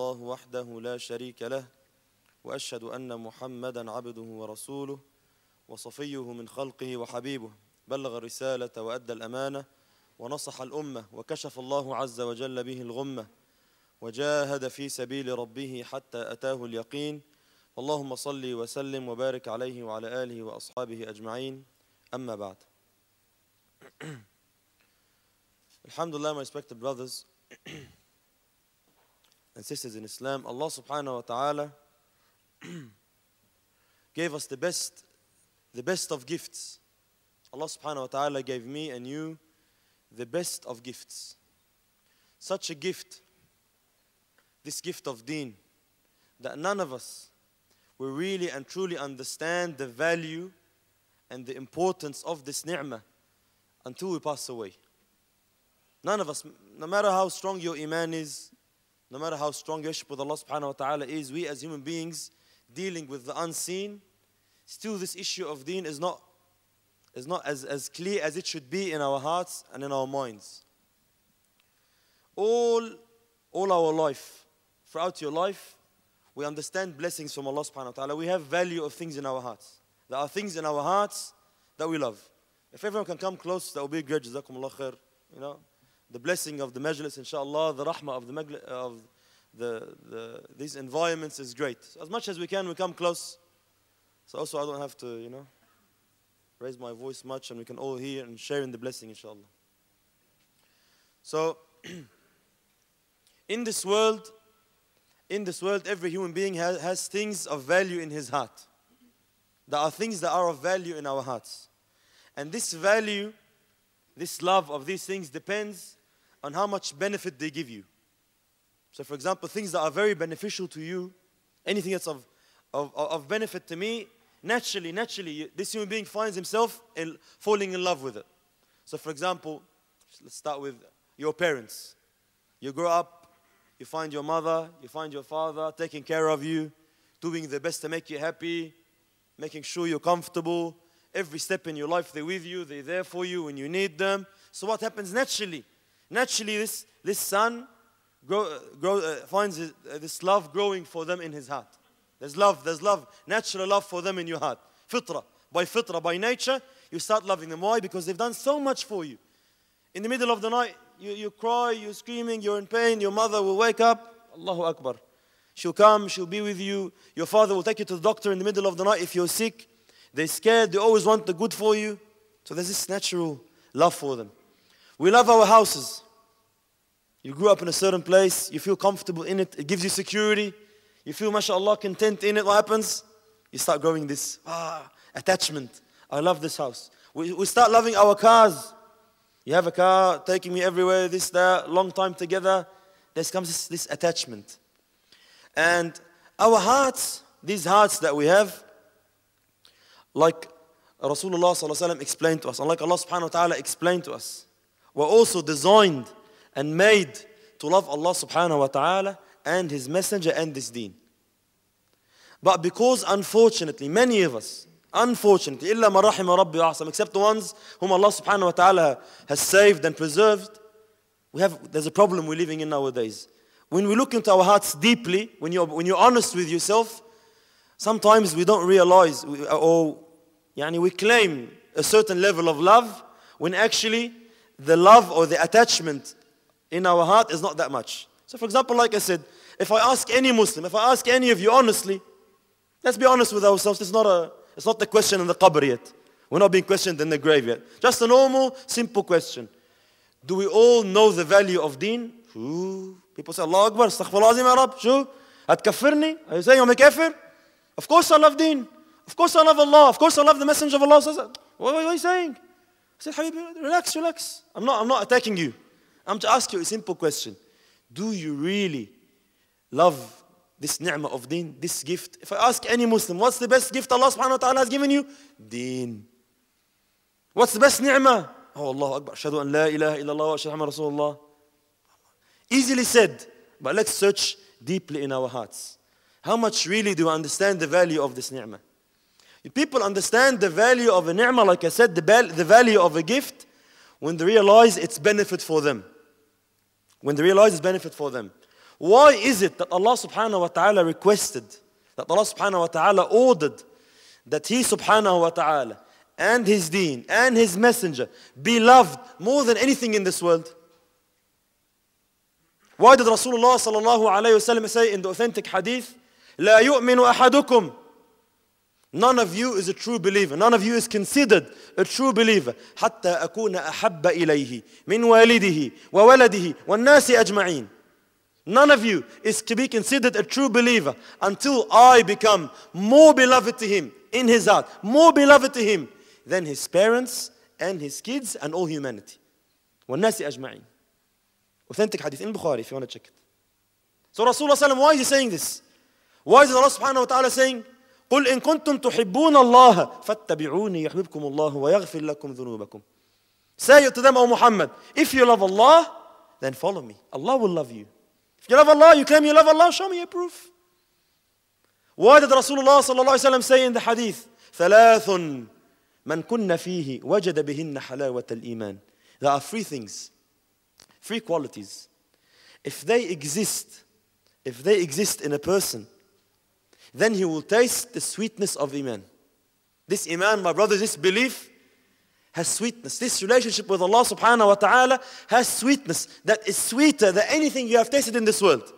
الله وحده لا شريك له واشهد ان محمدا عبده ورسوله وصفيه من خلقه وحبيبه بلغ الرساله وادى الامانه ونصح الامه وكشف الله عز وجل به الغمه وجاهد في سبيل ربه حتى اتاه اليقين اللهم صل وسلم وبارك عليه وعلى اله واصحابه اجمعين اما بعد الحمد لله my respected brothers and sisters in Islam, Allah subhanahu wa ta'ala gave us the best, the best of gifts. Allah subhanahu wa ta'ala gave me and you the best of gifts. Such a gift, this gift of deen, that none of us will really and truly understand the value and the importance of this ni'mah until we pass away. None of us, no matter how strong your iman is, no matter how strong your with Allah subhanahu wa ta'ala is, we as human beings dealing with the unseen, still this issue of deen is not, is not as, as clear as it should be in our hearts and in our minds. All, all our life, throughout your life, we understand blessings from Allah subhanahu wa ta'ala. We have value of things in our hearts. There are things in our hearts that we love. If everyone can come close, that will be great. Jazakumullah khair. You know, the blessing of the majlis, inshallah, the rahmah of, the, of the, the, these environments is great. So as much as we can, we come close. So also I don't have to, you know, raise my voice much and we can all hear and share in the blessing, inshallah. So, in this world, in this world, every human being has, has things of value in his heart. There are things that are of value in our hearts. And this value, this love of these things depends on how much benefit they give you. So, for example, things that are very beneficial to you, anything that's of, of, of benefit to me, naturally, naturally, this human being finds himself in, falling in love with it. So, for example, let's start with your parents. You grow up, you find your mother, you find your father taking care of you, doing the best to make you happy, making sure you're comfortable. Every step in your life, they're with you, they're there for you when you need them. So, what happens naturally? Naturally, this, this son grow, grow, uh, finds his, uh, this love growing for them in his heart. There's love, there's love, natural love for them in your heart. Fitra, by fitra, by nature, you start loving them. Why? Because they've done so much for you. In the middle of the night, you, you cry, you're screaming, you're in pain, your mother will wake up. Allahu Akbar. She'll come, she'll be with you. Your father will take you to the doctor in the middle of the night if you're sick. They're scared, they always want the good for you. So there's this natural love for them. We love our houses. You grew up in a certain place, you feel comfortable in it, it gives you security. You feel, mashallah, content in it. What happens? You start growing this ah, attachment. I love this house. We, we start loving our cars. You have a car taking me everywhere, this, that, long time together. There comes this, this attachment. And our hearts, these hearts that we have, like Rasulullah explained to us, and like Allah subhanahu wa ta'ala explained to us, were also designed and made to love Allah subhanahu wa ta'ala and His Messenger and this deen. But because unfortunately many of us, unfortunately, illa مَا Rabbi رَبِّ except the ones whom Allah subhanahu wa ta'ala has saved and preserved, we have, there's a problem we're living in nowadays. When we look into our hearts deeply, when you're, when you're honest with yourself, sometimes we don't realize or yani we claim a certain level of love when actually the love or the attachment in our heart is not that much. So, for example, like I said, if I ask any Muslim, if I ask any of you honestly, let's be honest with ourselves, it's not, a, it's not the question in the qabr yet. We're not being questioned in the grave yet. Just a normal, simple question. Do we all know the value of deen? People say, Allah Akbar, astaghfirullah azim, Arab. Shoo? Atkafirni? Are you saying I'm a kafir? Of course I love deen. Of course I love Allah. Of course I love the messenger of Allah. What are you saying? I said, Habibi, relax, relax. I'm not, I'm not attacking you. I'm to ask you a simple question. Do you really love this ni'mah of deen, this gift? If I ask any Muslim, what's the best gift Allah subhanahu wa ta'ala has given you? Deen. What's the best ni'mah? Oh, Allah Akbar. Shadu an la ilaha illallah wa ashadu Rasulullah. Easily said, but let's search deeply in our hearts. How much really do we understand the value of this ni'mah? people understand the value of a ni'mah, like I said, the, the value of a gift, when they realize its benefit for them. When they realize its benefit for them. Why is it that Allah subhanahu wa ta'ala requested, that Allah subhanahu wa ta'ala ordered, that He subhanahu wa ta'ala and His deen and His messenger be loved more than anything in this world? Why did Rasulullah sallallahu alayhi wa sallam say in the authentic hadith, لا يؤمن أحدكم None of you is a true believer. None of you is considered a true believer. حتى أكون أحب إليه من والده وولده والناس أجمعين. None of you is to be considered a true believer until I become more beloved to him in his heart, more beloved to him than his parents and his kids and all humanity. والناس أجمعين. Authentic hadith in Bukhari if you want to check it. So Rasulullah why is he saying this? Why is Allah subhanahu wa ta'ala saying قل إن كنتم تحبون الله فاتبعوني يحببكم الله ويغفر لكم ذنوبكم Say it to them, O Muhammad, if you love Allah, then follow me. Allah will love you. If you love Allah, you claim you love Allah, show me a proof. Why did Rasulullah وسلم say in the hadith, ثلاث من كن فيه وجد بهن حلاوة الإيمان. There are three things, three qualities. If they exist, if they exist in a person, then he will taste the sweetness of Iman. This Iman, my brother, this belief has sweetness. This relationship with Allah subhanahu wa ta'ala has sweetness that is sweeter than anything you have tasted in this world.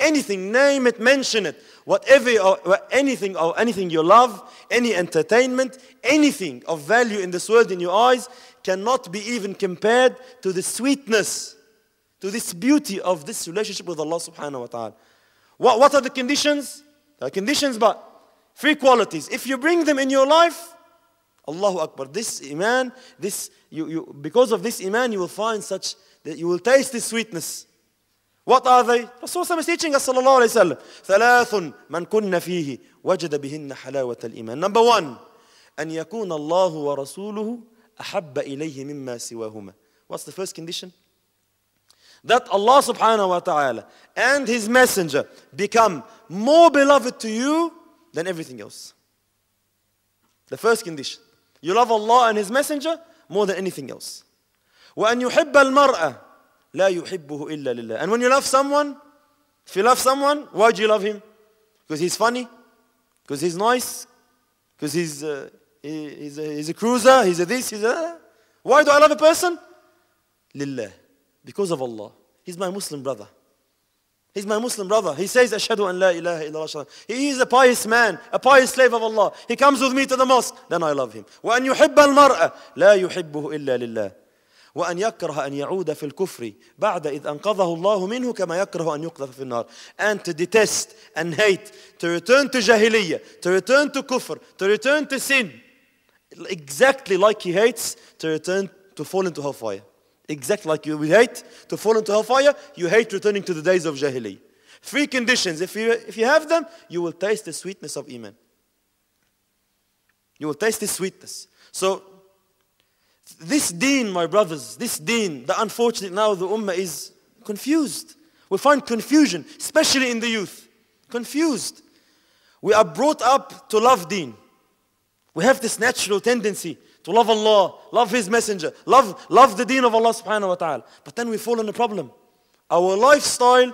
Anything, name it, mention it, whatever or anything or anything you love, any entertainment, anything of value in this world in your eyes cannot be even compared to the sweetness, to this beauty of this relationship with Allah subhanahu wa ta'ala. What, what are the conditions? There are conditions, but three qualities. If you bring them in your life, Allahu Akbar. This iman, this you, you because of this iman, you will find such that you will taste this sweetness. What are they? Rasulullah is teaching us صلى الله عليه وسلم ثلاث من كن فيه وجد بهن حلاوة الإيمان. Number one أن يكون الله ورسوله أحب إليه مما سواهما. What's the first condition? that Allah subhanahu wa ta'ala and His Messenger become more beloved to you than everything else. The first condition. You love Allah and His Messenger more than anything else. وَأَنْ يُحِبَّ الْمَرْأَ لَا يُحِبُّهُ إِلَّا لِلَّهِ And when you love someone, if you love someone, why do you love him? Because he's funny? Because he's nice? Because he's, uh, he, he's, a, he's a cruiser? He's a this? He's a... Why do I love a person? لِلَّهِ because of Allah. He's my Muslim brother. He's my Muslim brother. He says, Ashadu an la ilaha illallah. He is a pious man, a pious slave of Allah. He comes with me to the mosque, then I love him. وأن يحب المرأة لا يحبه إلا لله. وأن يكره أن يعود في الكفر بعد إذ أنقذه الله منه كما يكره أن يقذف في النار. And to detest and hate, to return to jahiliyyah, to return to kufr, to return to sin. Exactly like he hates, to return to fall into hellfire exactly like you would hate to fall into hellfire, you hate returning to the days of Jahili. Three conditions. If you, if you have them, you will taste the sweetness of Iman. You will taste the sweetness. So, this deen, my brothers, this deen, the unfortunate now the ummah is confused. We find confusion, especially in the youth. Confused. We are brought up to love deen. We have this natural tendency to love Allah, love His Messenger, love, love the deen of Allah subhanahu wa ta'ala. But then we fall in a problem. Our lifestyle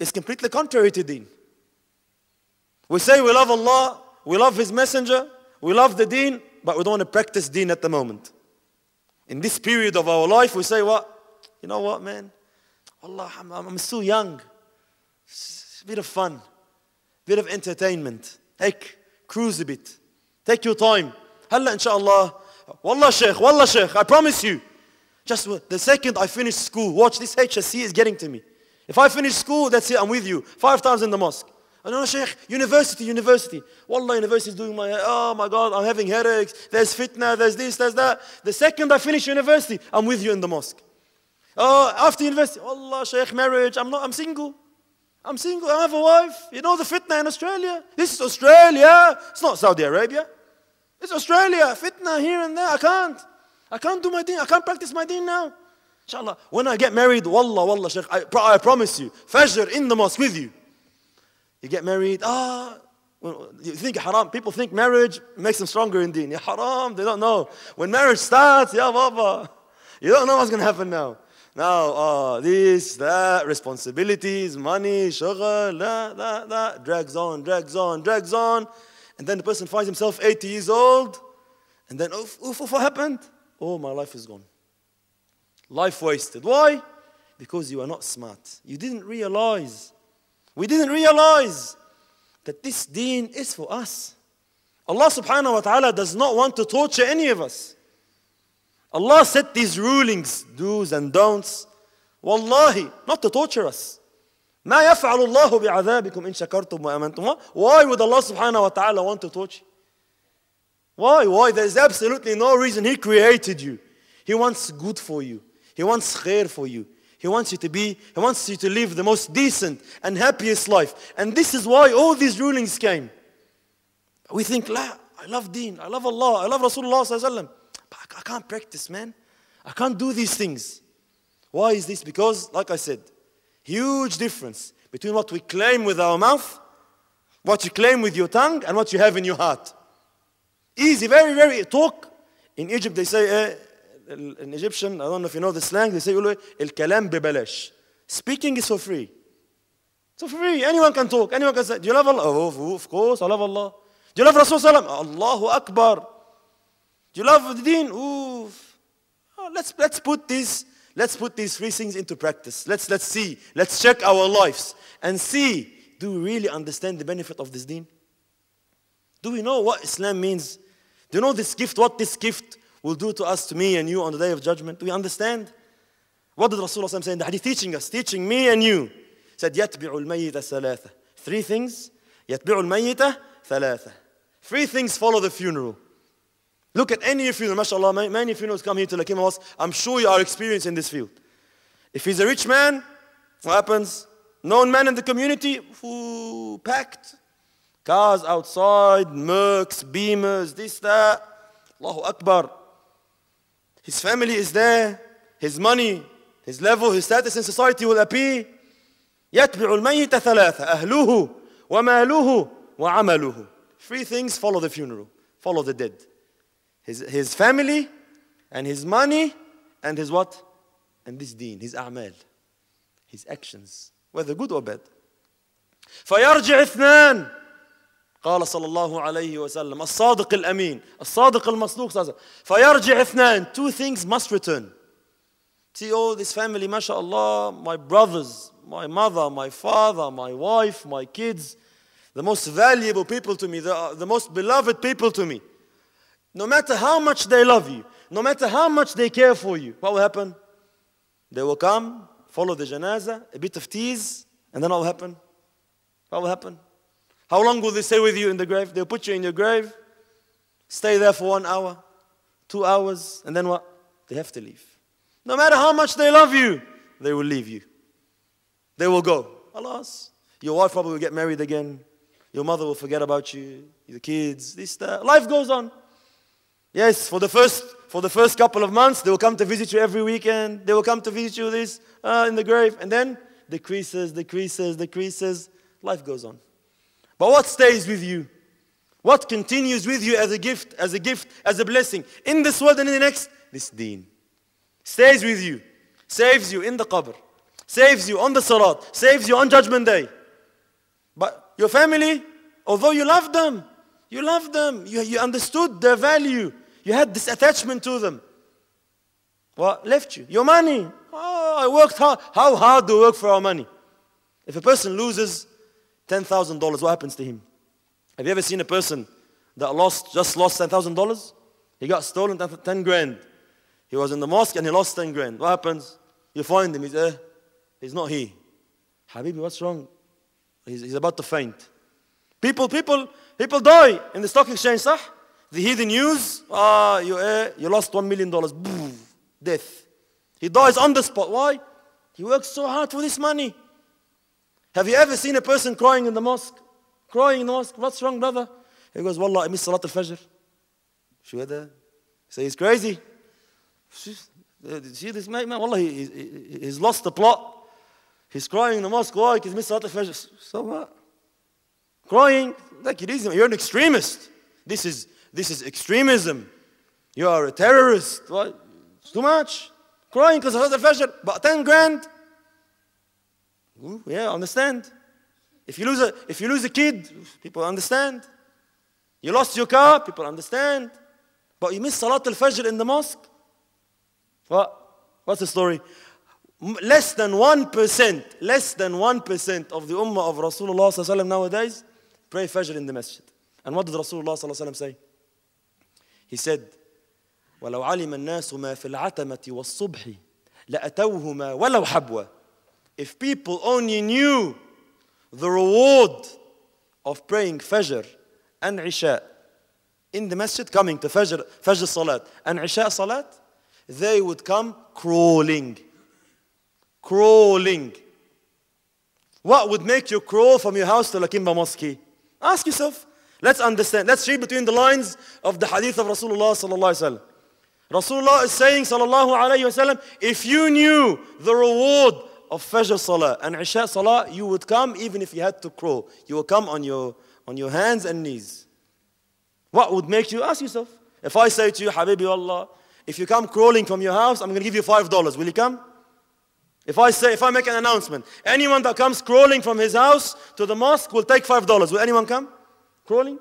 is completely contrary to deen. We say we love Allah, we love His Messenger, we love the deen, but we don't want to practice deen at the moment. In this period of our life, we say, what? Well, you know what, man? Allah, I'm, I'm still young. It's a bit of fun, a bit of entertainment. Take, cruise a bit. Take your time. هلا إن شاء الله والله شيخ والله شيخ I promise you just the second I finish school watch this HSC is getting to me if I finish school that's it I'm with you five times in the mosque and no, Sheikh, university, university. Wallah, university is doing my, oh my God, I'm having headaches. There's fitna, there's this, there's that. The second I finish university, I'm with you in the mosque. Oh, after university, Wallah, Sheikh, marriage, I'm not, I'm single. I'm single, I have a wife. You know the fitna in Australia. This is Australia. It's not Saudi Arabia. It's Australia, fitna here and there. I can't. I can't do my thing. I can't practice my thing now. Inshallah, when I get married, wallah, wallah, Shaykh, I, I promise you, Fajr in the mosque with you. You get married, ah, you think haram. People think marriage makes them stronger in deen. Yeah, haram, they don't know. When marriage starts, yeah, baba, you don't know what's going to happen now. Now, uh, this, that, responsibilities, money, sugar, that, that, that, drags on, drags on, drags on. And then the person finds himself 80 years old. And then, oof, oof, oof, what happened? Oh, my life is gone. Life wasted. Why? Because you are not smart. You didn't realize. We didn't realize that this deen is for us. Allah subhanahu wa ta'ala does not want to torture any of us. Allah set these rulings, do's and don'ts, wallahi, not to torture us. ما يفعل الله بعذابكم إن شكرتم وأمنتم Why would Allah subhanahu wa ta'ala want to torture you? Why? Why? There is absolutely no reason He created you. He wants good for you. He wants khair for you. He wants you to be, He wants you to live the most decent and happiest life. And this is why all these rulings came. We think, La, I love deen, I love Allah, I love Rasulullah. But I can't practice, man. I can't do these things. Why is this? Because, like I said, Huge difference between what we claim with our mouth, what you claim with your tongue, and what you have in your heart. Easy, very, very talk. In Egypt, they say, uh, eh, in Egyptian, I don't know if you know the slang, they say, El kalam bebalash. Speaking is for free. It's for free. Anyone can talk. Anyone can say, Do you love Allah? Oh, of course, I love Allah. Do you love Rasulullah? Allahu Akbar. Do you love the deen? Oof. Oh, let's, let's put this Let's put these three things into practice. Let's, let's see. Let's check our lives and see do we really understand the benefit of this deen? Do we know what Islam means? Do you know this gift, what this gift will do to us, to me and you on the day of judgment? Do we understand? What did Rasulullah say in the hadith? Teaching us, teaching me and you. He said, يَتْبِعُ الْمَيِّتَ ثَلَاثَةً Three things. يَتْبِعُ الْمَيِّتَ ثَلَاثَةً Three things follow the funeral. Look at any funeral, mashallah, many, funerals come here to Lakim Mosque. I'm sure you are experienced in this field. If he's a rich man, what happens? Known man in the community, who packed. Cars outside, Mercs, Beamers, this, that. Allahu Akbar. His family is there. His money, his level, his status in society will appear. يتبع الميت ثلاثة أهله وماله وعمله. Three things follow the funeral, follow the dead his, his family and his money and his what? And this deen, his a'mal, his actions, whether good or bad. فيرجع اثنان قال صلى الله عليه وسلم الصادق الأمين الصادق المصدوق صلى الله عليه وسلم فيرجع اثنان two things must return see all this family mashallah my brothers my mother my father my wife my kids the most valuable people to me the, the most beloved people to me no matter how much they love you, no matter how much they care for you, what will happen? They will come, follow the janazah, a bit of tease, and then what will happen? What will happen? How long will they stay with you in the grave? They'll put you in your grave, stay there for one hour, two hours, and then what? They have to leave. No matter how much they love you, they will leave you. They will go. Alas, your wife probably will get married again. Your mother will forget about you, your kids, this, that. Life goes on. Yes, for the first for the first couple of months, they will come to visit you every weekend. They will come to visit you this uh, in the grave, and then decreases, decreases, decreases. Life goes on. But what stays with you? What continues with you as a gift, as a gift, as a blessing in this world and in the next? This deen stays with you, saves you in the qabr, saves you on the salat, saves you on judgment day. But your family, although you love them, you loved them. You, you understood their value. You had this attachment to them. What left you? Your money. Oh, I worked hard. How hard do we work for our money? If a person loses $10,000, what happens to him? Have you ever seen a person that lost, just lost $10,000? He got stolen 10 grand. He was in the mosque and he lost 10 grand. What happens? You find him. He's, uh, he's not he. Habibi, what's wrong? He's, he's about to faint. People, people, People die in the stock exchange, sah? They hear the news, ah, you, eh, you lost one million dollars. Death. He dies on the spot. Why? He works so hard for this money. Have you ever seen a person crying in the mosque? Crying in the mosque. What's wrong, brother? He goes, Wallah, I miss Salat al-Fajr. She says, he's crazy. She's, uh, see this man, man wallah, he, he, he's lost the plot. He's crying in the mosque. Why? He's he missed Salat al-Fajr. So what? Crying. Like it is, you're an extremist. This is, this is extremism. You are a terrorist. What? It's too much. Crying because of the Fajr, but 10 grand. Ooh, yeah, understand. If you, lose a, if you lose a kid, people understand. You lost your car, people understand. But you miss Salat al-Fajr in the mosque. What? What's the story? Less than 1%, less than 1% of the Ummah of Rasulullah nowadays pray Fajr in the masjid. And what did Rasulullah ﷺ say? He said, وَلَوْ عَلِمَ النَّاسُ مَا فِي الْعَتَمَةِ وَالصُّبْحِ لَأَتَوْهُمَا وَلَوْ If people only knew the reward of praying Fajr and Isha in the masjid, coming to Fajr, Fajr Salat and Isha Salat, they would come crawling. Crawling. What would make you crawl from your house to Lakimba Mosque? Ask yourself. Let's understand. Let's read between the lines of the hadith of Rasulullah sallallahu alaihi wasallam. Rasulullah is saying sallallahu alaihi wasallam, if you knew the reward of Fajr salah and Isha salah, you would come even if you had to crawl. You will come on your on your hands and knees. What would make you ask yourself? If I say to you, Habibi Allah, if you come crawling from your house, I'm going to give you five dollars. Will you come? If I say, if I make an announcement, anyone that comes crawling from his house to the mosque will take five dollars. Will anyone come? Crawling?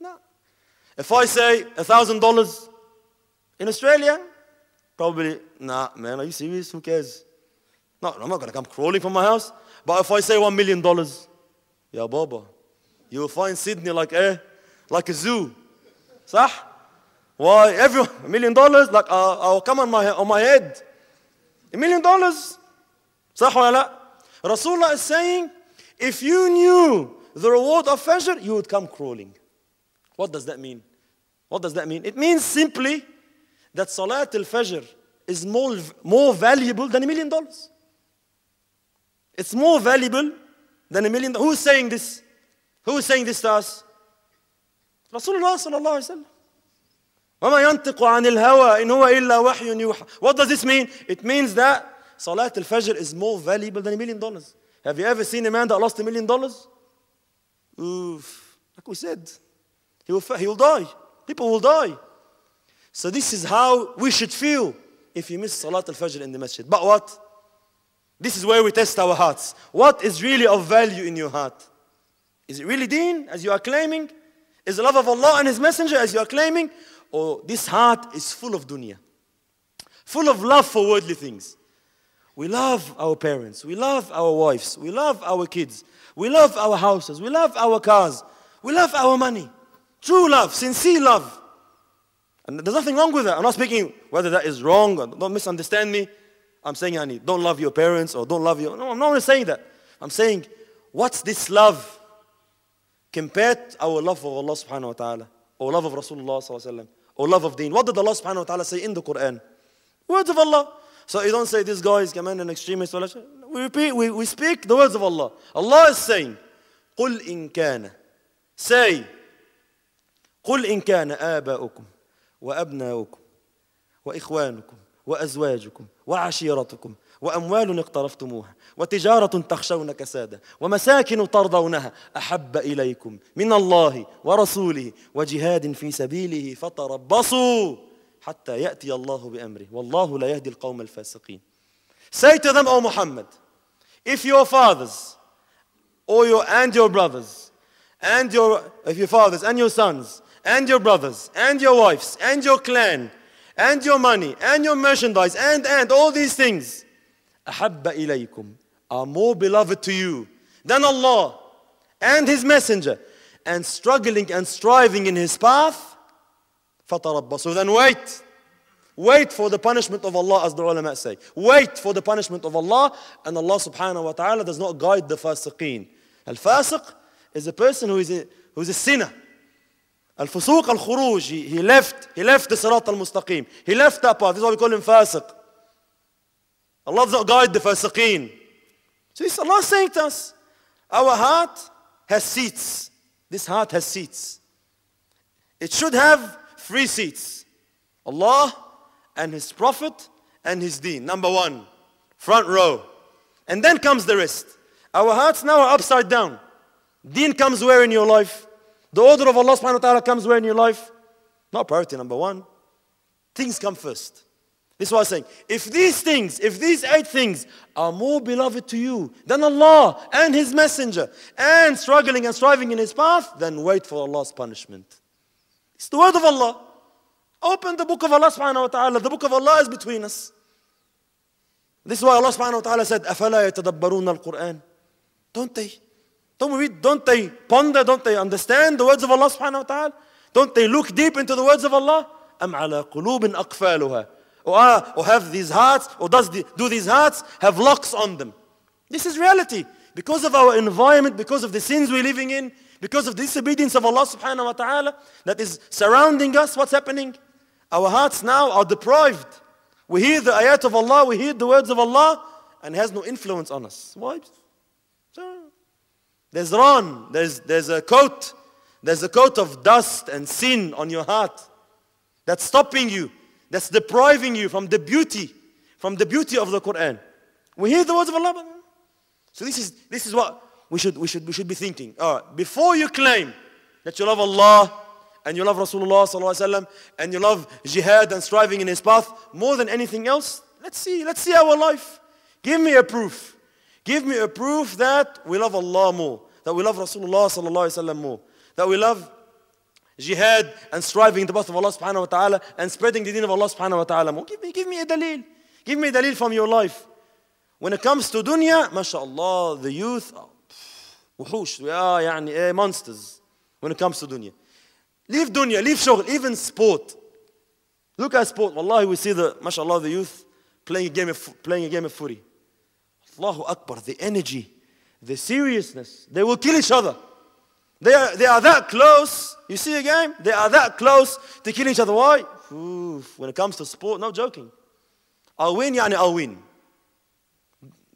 No. If I say a thousand dollars in Australia, probably nah, man. Are you serious? Who cares? No, I'm not gonna come crawling from my house. But if I say one million dollars, yeah, Baba, you will find Sydney like a like a zoo, Sah? Why every million dollars like uh, I'll uh, come on my on my head, a million dollars. صح ولا لا? Rasulullah is saying, if you knew the reward of Fajr, you would come crawling. What does that mean? What does that mean? It means simply that Salat al-Fajr is more, more valuable than a million dollars. It's more valuable than a million. Who's saying this? Who's saying this to us? Rasulullah sallallahu alaihi wasallam. وما ينطق عن الهوى إن هو إلا وحي يوحى. What does this mean? It means that Salat al-Fajr is more valuable than a million dollars. Have you ever seen a man that lost a million dollars? Oof. Like we said, he will, he will die. People will die. So this is how we should feel if you miss Salat al-Fajr in the masjid. But what? This is where we test our hearts. What is really of value in your heart? Is it really deen as you are claiming? Is the love of Allah and His Messenger as you are claiming? Or this heart is full of dunya, full of love for worldly things. We love our parents. We love our wives. We love our kids. We love our houses. We love our cars. We love our money. True love, sincere love. And there's nothing wrong with that. I'm not speaking whether that is wrong or don't misunderstand me. I'm saying, honey, don't love your parents or don't love your. No, I'm not only saying that. I'm saying, what's this love compared to our love for Allah subhanahu wa ta'ala or love of Rasulullah sallallahu or love of deen? What did Allah subhanahu wa ta'ala say in the Quran? Words of Allah. So you don't say this guy is command an extremist ولا شيء. We repeat, we, we speak the words of Allah. Allah is saying, قل إن كان say قل إن كان آباؤكم وأبناؤكم وإخوانكم وأزواجكم وعشيرتكم وأموال اقترفتموها وتجارة تخشون كسادة ومساكن ترضونها أحب إليكم من الله ورسوله وجهاد في سبيله فتربصوا حتى يأتي الله بأمره والله لا يهدي القوم الفاسقين Say to them, O Muhammad, if your fathers or your, and your brothers and your, if your fathers and your sons and your brothers and your wives and your clan and your money and your merchandise and, and all these things أحب إليكم are more beloved to you than Allah and His Messenger and struggling and striving in His path فَتَرَبَّصُوا so Then wait. Wait for the punishment of Allah, as the ulama say. Wait for the punishment of Allah, and Allah subhanahu wa ta'ala does not guide the fasiqeen. Al-fasiq is a person who is a, who is a sinner. Al-fusuq al he, he left, he left the sirat al-mustaqim. He left that path, this is why we call him fasiq. Allah does not guide the fasiqeen. So it's Allah saying to us, our heart has seats. This heart has seats. It should have three seats Allah and His Prophet and His Deen. Number one, front row. And then comes the rest. Our hearts now are upside down. Deen comes where in your life? The order of Allah subhanahu wa ta'ala comes where in your life? Not priority number one. Things come first. This is what I'm saying. If these things, if these eight things are more beloved to you than Allah and His Messenger and struggling and striving in His path, then wait for Allah's punishment. It's the word of Allah. Open the book of Allah subhanahu wa ta'ala. The book of Allah is between us. This is why Allah subhanahu wa ta'ala said, أَفَلَا يَتَدَبَّرُونَ الْقُرْآنِ Don't they? Don't read, don't they ponder, don't they understand the words of Allah subhanahu wa ta'ala? Don't they look deep into the words of Allah? أَمْ عَلَى قُلُوبٍ أَقْفَالُهَا Or, are, or have these hearts, or does the, do these hearts have locks on them? This is reality. Because of our environment, because of the sins we're living in, because of the disobedience of Allah subhanahu wa ta'ala that is surrounding us, what's happening? Our hearts now are deprived. We hear the ayat of Allah, we hear the words of Allah, and has no influence on us. Why? Uh, there's ran, there's, there's a coat, there's a coat of dust and sin on your heart that's stopping you, that's depriving you from the beauty, from the beauty of the Quran. We hear the words of Allah. Uh, so this is, this is what we should, we should, we should be thinking. All right, before you claim that you love Allah and you love Rasulullah and you love jihad and striving in his path more than anything else, let's see, let's see our life. Give me a proof. Give me a proof that we love Allah more, that we love Rasulullah more, that we love jihad and striving in the path of Allah subhanahu wa ta'ala and spreading the deen of Allah subhanahu wa ta'ala more. Give me, give me a dalil. Give me a dalil from your life. When it comes to dunya, mashallah, the youth, وحوش يا يعني ايه مونسترز when it comes to dunya leave dunya leave شغل even sport look at sport والله we see the ما شاء الله the youth playing a game of playing a game of footy Allahu Akbar the energy the seriousness they will kill each other they are, they are that close you see a game they are that close to kill each other why Oof, when it comes to sport no joking I'll win يعني I'll win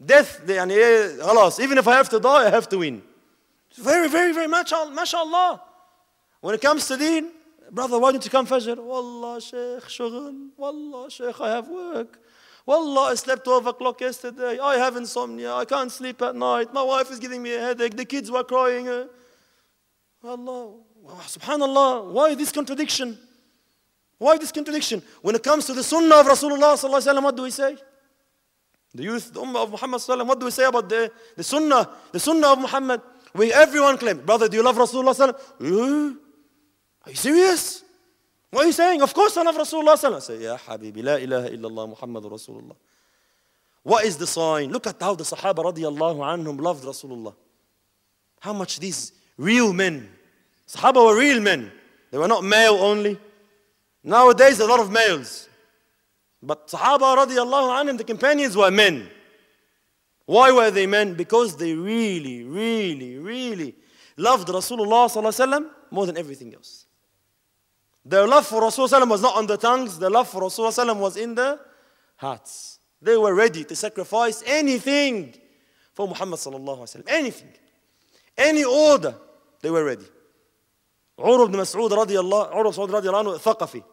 death يعني خلاص even if I have to die I have to win very, very, very much, mashallah. When it comes to deen, brother, why don't you come Fajr? Wallah, Shaykh, shughul. Wallah, Shaykh, I have work. Wallah, I slept 12 o'clock yesterday. I have insomnia. I can't sleep at night. My wife is giving me a headache. The kids were crying. Uh, Allah, subhanallah, why this contradiction? Why this contradiction? When it comes to the sunnah of Rasulullah, وسلم, what do we say? The youth, the ummah of Muhammad, وسلم, what do we say about the, the sunnah, the sunnah of Muhammad? We, everyone claim, brother, do you love Rasulullah? Are you serious? What are you saying? Of course I love Rasulullah. I say, Ya Habibi, La ilaha illallah Muhammad Rasulullah. What is the sign? Look at how the Sahaba radiallahu anhum loved Rasulullah. How much these real men, Sahaba were real men. They were not male only. Nowadays, a lot of males. But Sahaba radiallahu anhum, the companions were men. Why were they men? Because they really, really, really loved Rasulullah more than everything else. Their love for Rasulullah was not on the tongues, their love for Rasulullah was in the hearts. They were ready to sacrifice anything for Muhammad sallallahu anything. Any order, they were ready. Urwa ibn Mas'ud radiallahu, Urwa ibn Mas'ud radiallahu anhu, Thaqafi,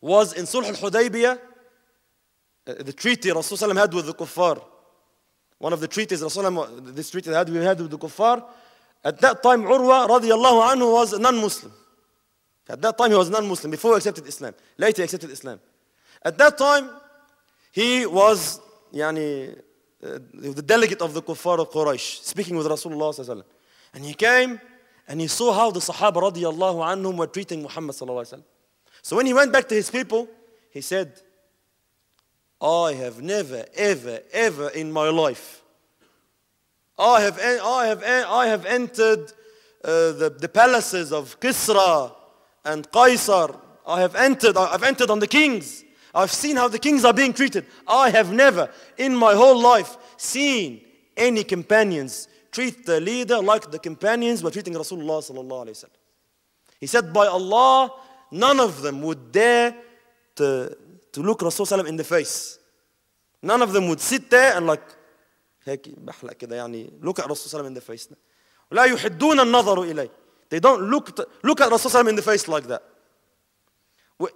was in Sulh al-Hudaybiyah, uh, the treaty Rasulullah had with the kuffar one of the treaties, Rasulullah, this treaty that we had with the kuffar, at that time Urwa radiallahu anhu was non-Muslim. At that time he was non-Muslim, before he accepted Islam. Later he accepted Islam. At that time, he was yani, uh, the delegate of the kuffar of Quraysh, speaking with Rasulullah And he came and he saw how the Sahaba radiallahu anhum were treating Muhammad So when he went back to his people, he said, I have never, ever, ever in my life, I have, I have, I have entered uh, the, the palaces of Kisra and Caesar. I have entered, I've entered on the kings. I've seen how the kings are being treated. I have never in my whole life seen any companions treat the leader like the companions were treating Rasulullah He said, by Allah, none of them would dare to to look Rasulullah in the face. None of them would sit there and like يعني look at Rasulullah in the face. لا يحدون النظر إليه. They don't look to, look at Rasulullah in the face like that.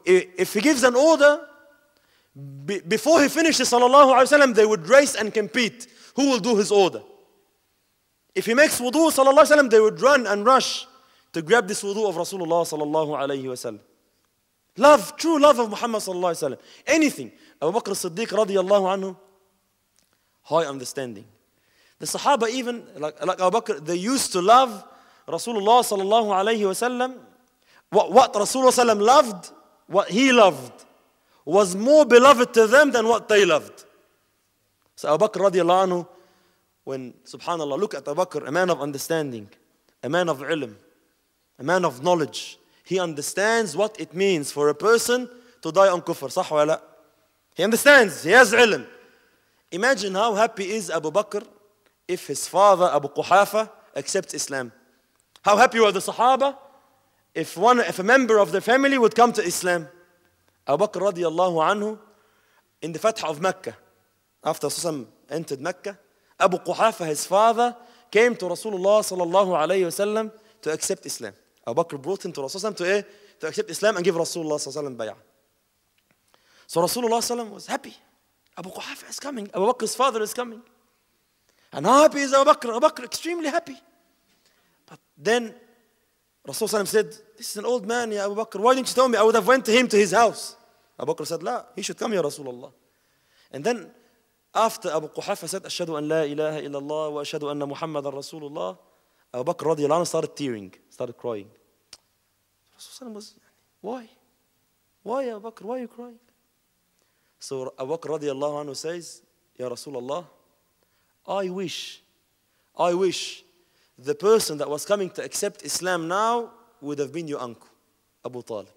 If he gives an order, before he finishes sallallahu Alayhi wasallam, they would race and compete. Who will do his order? If he makes wudu sallallahu Alayhi wasallam, they would run and rush to grab this wudu of Rasulullah sallallahu Alayhi wasallam. Love, true love of Muhammad sallallahu alayhi wa Anything. Abu Bakr Siddiq radiallahu anhu, high understanding. The Sahaba even, like, like Abu Bakr, they used to love Rasulullah sallallahu alayhi wasallam. What, what Rasulullah loved, what he loved, was more beloved to them than what they loved. So Abu Bakr radiallahu anhu, when, subhanAllah, look at Abu Bakr, a man of understanding, a man of ilm, a man of knowledge, he understands what it means for a person to die on kufr. صح ولا He understands. He has ilm. Imagine how happy is Abu Bakr if his father Abu Quhafa accepts Islam. How happy were the Sahaba if, one, if a member of their family would come to Islam. Abu Bakr radiallahu anhu in the Fatah of Mecca. After Susam entered Mecca, Abu Quhafa, his father, came to Rasulullah sallallahu alayhi wasallam to accept Islam. Abu Bakr brought him to Rasulullah to, eh, رسول accept Islam and give وسلم bay'ah. So Rasulullah was happy. Abu قحافه is coming. Abu Bakr's father is coming. And how happy is Abu Bakr? Abu Bakr extremely happy. But then وسلم said, This is an old man, يا Abu Bakr. Why didn't you tell me? I would have went to him to his house. Abu Bakr said, لا, he should come, رسول الله. And then after Abu قحافة said, Ashadu an la ilaha illallah wa ashadu anna Muhammadan الله, Abu Bakr radiallahu anhu started tearing, started crying. Rasulullah was, why? Why Abu Bakr, why are you crying? So Abu Bakr radiallahu anhu says, Ya Rasulullah, I wish, I wish the person that was coming to accept Islam now would have been your uncle, Abu Talib.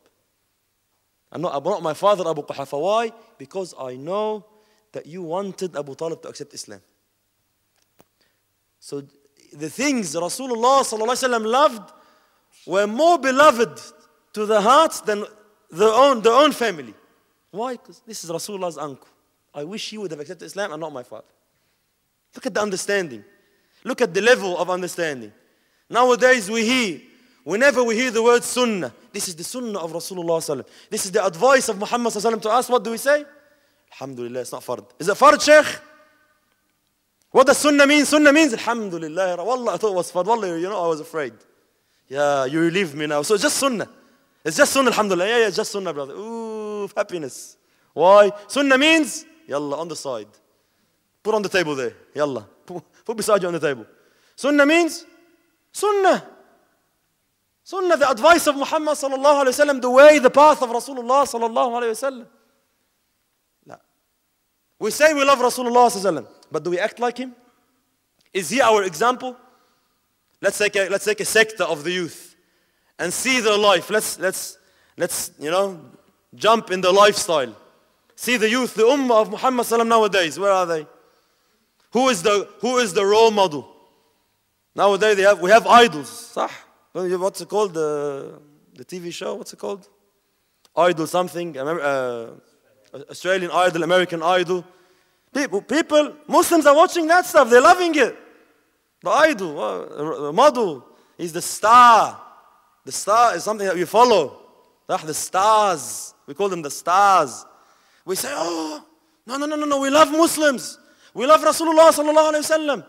I'm not, not my father, Abu Qahafa. Why? Because I know that you wanted Abu Talib to accept Islam. So the things Rasulullah ﷺ loved were more beloved to the hearts than their own, their own family. Why? Because this is Rasulullah's uncle. I wish he would have accepted Islam and not my father. Look at the understanding. Look at the level of understanding. Nowadays we hear, whenever we hear the word sunnah, this is the sunnah of Rasulullah ﷺ. This is the advice of Muhammad ﷺ to us. What do we say? Alhamdulillah, it's not fard. Is it fard, Sheikh? What does sunnah mean? Sunnah means, Alhamdulillah, wallah, I thought it was fun. Wallah, you know, I was afraid. Yeah, you relieve me now. So it's just sunnah. It's just sunnah, alhamdulillah. Yeah, yeah, just sunnah, brother. Ooh, happiness. Why? Sunnah means, yalla, on the side. Put on the table there. Yalla. Put beside you on the table. Sunnah means, sunnah. Sunnah, the advice of Muhammad sallallahu the way, the path of Rasulullah sallallahu alayhi wa sallam. We say we love Rasulullah, but do we act like him? Is he our example? Let's take a, let's take a sector of the youth and see their life. Let's, let's, let's you know, jump in the lifestyle. See the youth, the ummah of Muhammad nowadays. Where are they? Who is the, who is the role model? Nowadays they have, we have idols. Sah? What's it called? The, the TV show? What's it called? Idol something. Uh, Australian Idol, American Idol. People, people, Muslims are watching that stuff. They're loving it. The idol, uh, the model, is the star. The star is something that we follow. Ah, the stars. We call them the stars. We say, oh, no, no, no, no, no. We love Muslims. We love Rasulullah sallallahu alayhi wasallam.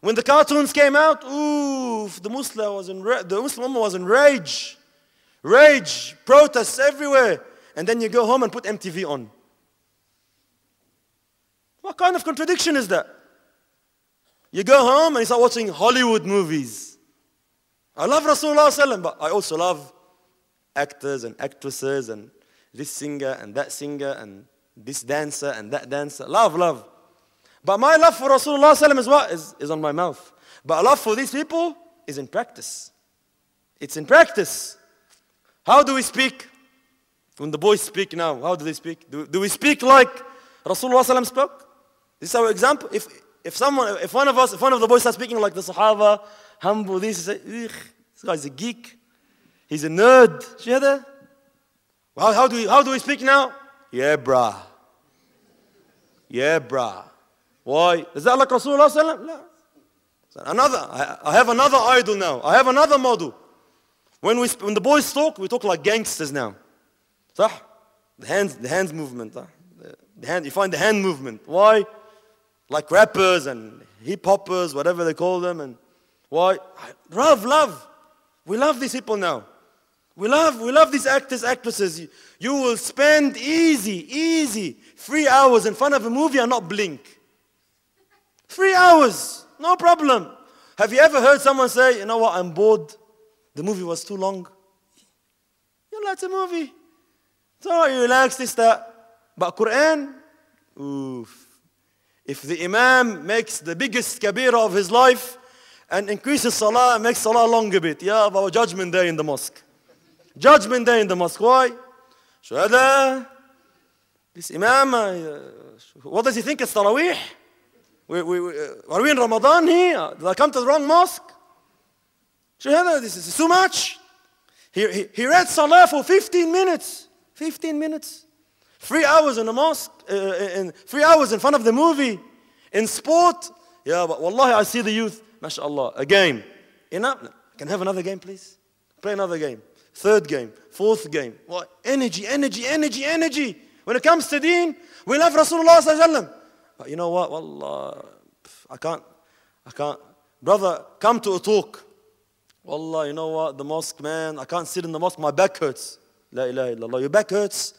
When the cartoons came out, oof, the Muslim was in the Muslim was in rage, rage, protests everywhere and then you go home and put MTV on. What kind of contradiction is that? You go home and you start watching Hollywood movies. I love Rasulullah but I also love actors and actresses and this singer and that singer and this dancer and that dancer. Love, love. But my love for Rasulullah is what? Is, is on my mouth. But love for these people is in practice. It's in practice. How do we speak? When the boys speak now, how do they speak? Do, do we speak like Rasulullah spoke? This is our example. If, if, someone, if one of us, if one of the boys starts speaking like the Sahaba, humble, this, this guy's a geek. He's a nerd. that? Well, how do we, how do we speak now? Yeah, brah. Yeah, brah. Why? Is that like Rasulullah? No. Another, I, I have another idol now. I have another model. When, we, when the boys talk, we talk like gangsters now. صح؟ The hands, the hands movement, صح? The hand, you find the hand movement. Why? Like rappers and hip hoppers, whatever they call them, and why? Love, love. We love these people now. We love, we love these actors, actresses. You, you will spend easy, easy three hours in front of a movie and not blink. Three hours, no problem. Have you ever heard someone say, you know what, I'm bored. The movie was too long. You liked the movie. So you relax this, But Quran, oof. If the Imam makes the biggest kabira of his life and increases salah makes salah long a bit, yeah, of judgment day in the mosque. Judgment day in the mosque. Why? Shada. This Imam, uh, what does he think it's Taraweeh? We, we, we, uh, are we in Ramadan here? Did I come to the wrong mosque? Shahada, this is too much. He, he, he read Salah for 15 minutes. 15 minutes. Three hours in a mosque, uh, uh, in three hours in front of the movie, in sport. Yeah, but wallahi, I see the youth, mashallah, a game. Enough. Can I have another game, please? Play another game. Third game, fourth game. What? Energy, energy, energy, energy. When it comes to deen, we love Rasulullah. But you know what? Wallah, I can't, I can't. Brother, come to a talk. Wallah, you know what? The mosque, man, I can't sit in the mosque. My back hurts. La ilaha illallah. Your back hurts.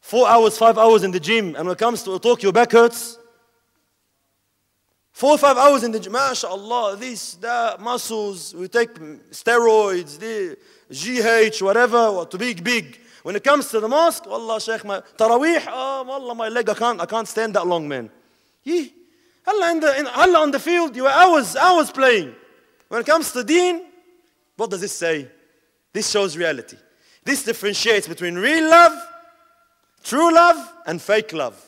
Four hours, five hours in the gym. And when it comes to a talk, your back hurts. Four or five hours in the gym. MashaAllah, this, that, muscles. We take steroids, the GH, whatever, to be big, big. When it comes to the mosque, Allah, Shaykh, my taraweeh, oh, um, wallah, my leg, I can't, I can't stand that long, man. Yeah. Allah, in the, in, Allah on the field, you were hours, hours playing. When it comes to deen, what does this say? This shows reality. This differentiates between real love, true love, and fake love.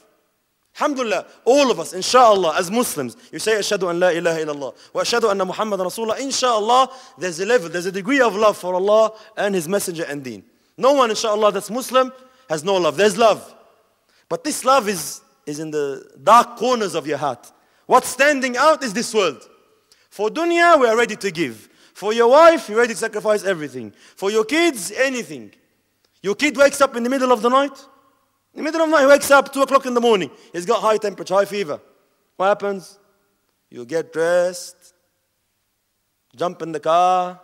Alhamdulillah, all of us, inshallah, as Muslims, you say, Ashadu an la ilaha illallah, wa ashadu anna Muhammad Rasulullah, inshallah, there's a level, there's a degree of love for Allah and His Messenger and deen. No one, inshallah, that's Muslim has no love. There's love. But this love is, is in the dark corners of your heart. What's standing out is this world. For dunya, we are ready to give. For your wife, you're ready to sacrifice everything. For your kids, anything. Your kid wakes up in the middle of the night. In the middle of the night, he wakes up 2 o'clock in the morning. He's got high temperature, high fever. What happens? You get dressed, jump in the car,